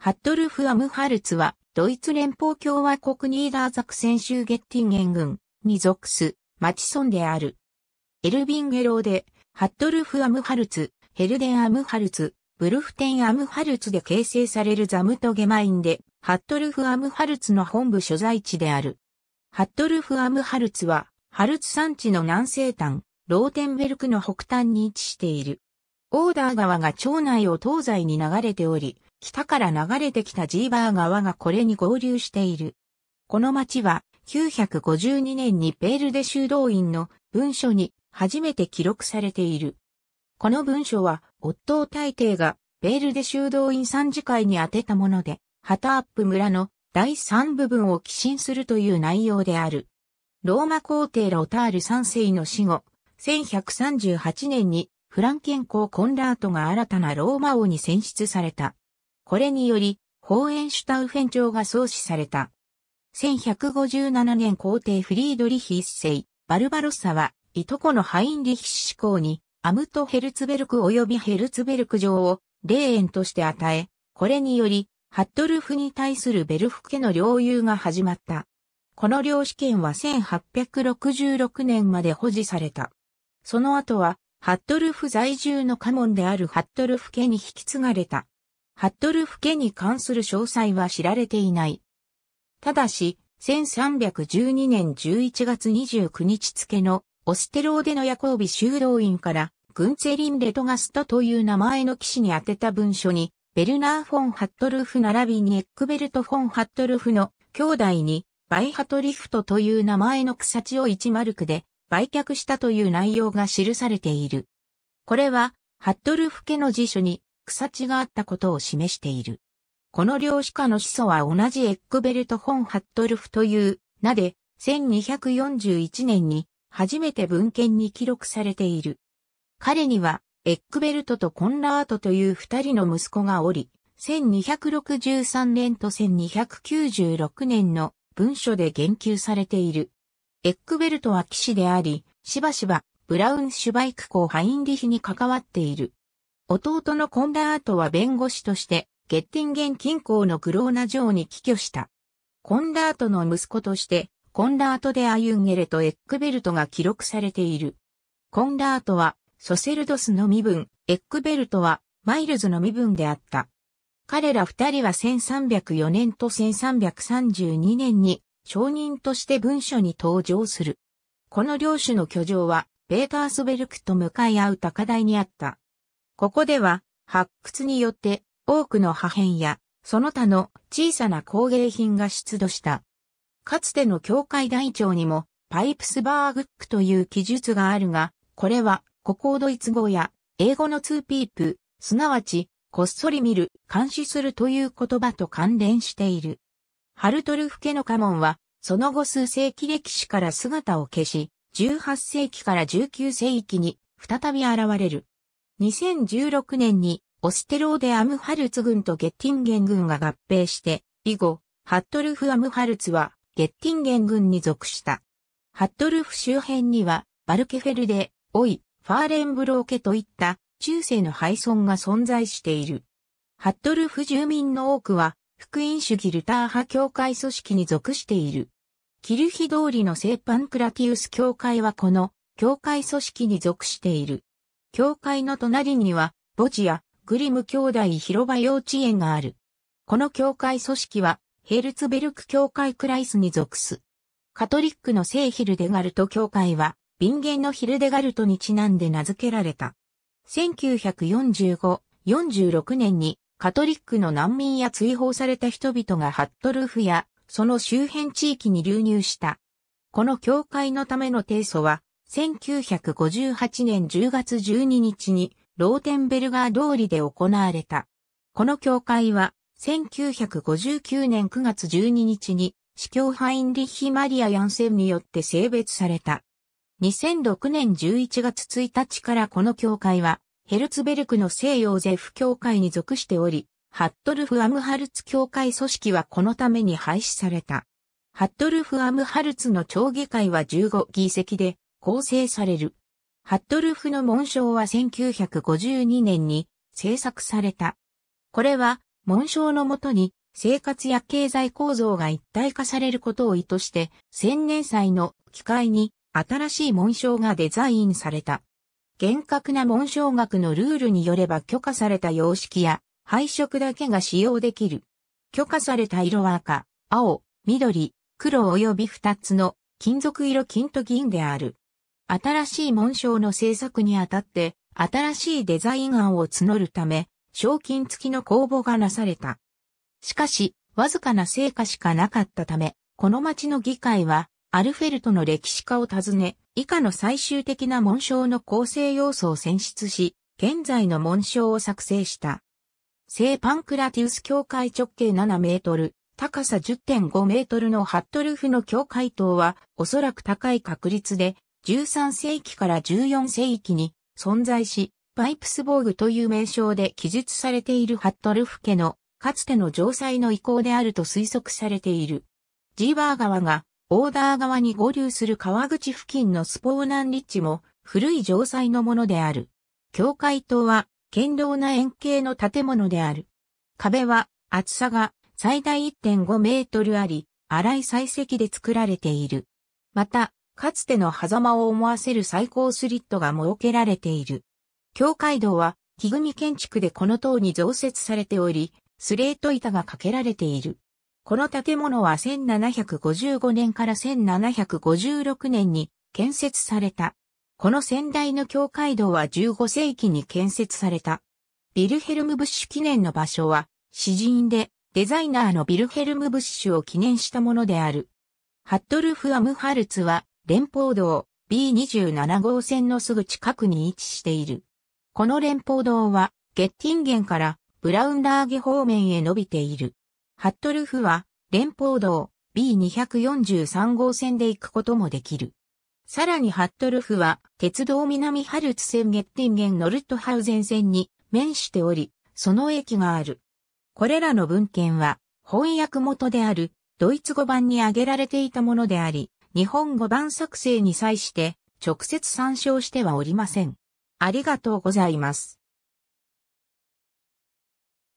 ハットルフ・アムハルツは、ドイツ連邦共和国ニーダーザクセン州ゲッティンゲン軍に属す、町村である。エルビンゲローで、ハットルフ・アムハルツ、ヘルデン・アムハルツ、ブルフテン・アムハルツで形成されるザムトゲマインで、ハットルフ・アムハルツの本部所在地である。ハットルフ・アムハルツは、ハルツ山地の南西端、ローテンベルクの北端に位置している。オーダー川が町内を東西に流れており、北から流れてきたジーバー川がこれに合流している。この町は、952年にペールデ修道院の文書に初めて記録されている。この文書は、夫大帝がペールデ修道院参事会に宛てたもので、ハタアップ村の第3部分を寄進するという内容である。ローマ皇帝ロタール3世の死後、1138年にフランケン公コンラートが新たなローマ王に選出された。これにより、ホーエンシュタウフェン朝が創始された。1157年皇帝フリードリヒ一世、バルバロッサは、いとこのハインリヒ志向に、アムトヘルツベルク及びヘルツベルク城を、霊園として与え、これにより、ハットルフに対するベルフ家の領有が始まった。この領主権は1866年まで保持された。その後は、ハットルフ在住の家紋であるハットルフ家に引き継がれた。ハットルフ家に関する詳細は知られていない。ただし、1312年11月29日付のオステローデのヤコービ修道院からグンツェリン・レトガストという名前の騎士に宛てた文書に、ベルナー・フォン・ハットルフ並びにエックベルト・フォン・ハットルフの兄弟に、バイハトリフトという名前の草地を1マルクで売却したという内容が記されている。これは、ハットルフ家の辞書に草地があったことを示している。この漁師家の始祖は同じエックベルト・フォン・ハットルフという、名で、1241年に初めて文献に記録されている。彼には、エックベルトとコンラートという二人の息子がおり、1263年と1296年の文書で言及されている。エックベルトは騎士であり、しばしばブラウンシュバイク公ハインリヒに関わっている。弟のコンダートは弁護士として、ゲッティンゲン近郊のクローナ城に寄居した。コンダートの息子として、コンダート・でアユンゲレとエックベルトが記録されている。コンダートは、ソセルドスの身分、エックベルトは、マイルズの身分であった。彼ら二人は1304年と1332年に、証人として文書に登場する。この両主の居城は、ベータースベルクと向かい合う高台にあった。ここでは発掘によって多くの破片やその他の小さな工芸品が出土した。かつての教会大長にもパイプスバーグックという記述があるが、これは古行ドイツ語や英語のツーピープ、すなわちこっそり見る、監視するという言葉と関連している。ハルトルフ家の家紋は、その後数世紀歴史から姿を消し、18世紀から19世紀に再び現れる。2016年にオステローデ・アムハルツ軍とゲッティンゲン軍が合併して、以後、ハットルフ・アムハルツはゲッティンゲン軍に属した。ハットルフ周辺には、バルケフェルデ、オイ、ファーレンブローケといった中世の廃村が存在している。ハットルフ住民の多くは、福音主義ルター派教会組織に属している。キルヒ通りの聖パンクラティウス教会はこの教会組織に属している。教会の隣には、墓地やグリム兄弟広場幼稚園がある。この教会組織は、ヘルツベルク教会クライスに属す。カトリックの聖ヒルデガルト教会は、ビンゲンのヒルデガルトにちなんで名付けられた。1945、46年にカトリックの難民や追放された人々がハットルーフやその周辺地域に流入した。この教会のための提訴は1958年10月12日にローテンベルガー通りで行われた。この教会は1959年9月12日に司教ハインリッヒ・マリア・ヤンセンによって性別された。2006年11月1日からこの教会はヘルツベルクの西洋ゼフ教会に属しており、ハットルフ・アムハルツ教会組織はこのために廃止された。ハットルフ・アムハルツの町議会は15議席で、構成される。ハットルフの紋章は1952年に制作された。これは紋章のもとに生活や経済構造が一体化されることを意図して千年祭の機会に新しい紋章がデザインされた。厳格な紋章学のルールによれば許可された様式や配色だけが使用できる。許可された色は赤、青、緑、黒及び二つの金属色金と銀である。新しい紋章の制作にあたって、新しいデザイン案を募るため、賞金付きの公募がなされた。しかし、わずかな成果しかなかったため、この町の議会は、アルフェルトの歴史家を訪ね、以下の最終的な紋章の構成要素を選出し、現在の紋章を作成した。聖パンクラティウス教会直径7メートル、高さ10.5メートルのハットルフの教会塔は、おそらく高い確率で、13世紀から14世紀に存在し、バイプスボーグという名称で記述されているハットルフ家のかつての城塞の遺構であると推測されている。ジーバー川がオーダー側に合流する川口付近のスポーナンッチも古い城塞のものである。教会塔は堅牢な円形の建物である。壁は厚さが最大1.5メートルあり、荒い採石で作られている。また、かつての狭間を思わせる最高スリットが設けられている。教会堂は、木組建築でこの塔に増設されており、スレート板がかけられている。この建物は1755年から1756年に建設された。この先代の教会堂は15世紀に建設された。ビルヘルム・ブッシュ記念の場所は、詩人でデザイナーのビルヘルム・ブッシュを記念したものである。ハットルフ・アムハルツは連邦道 B27 号線のすぐ近くに位置している。この連邦道は、ゲッティンゲンからブラウンラーゲ方面へ伸びている。ハットルフは、連邦道 B243 号線で行くこともできる。さらにハットルフは、鉄道南ハルツ線ゲッティンゲンノルトハウゼン線に面しており、その駅がある。これらの文献は、翻訳元である、ドイツ語版に挙げられていたものであり、日本語版作成に際して直接参照してはおりません。ありがとうございます。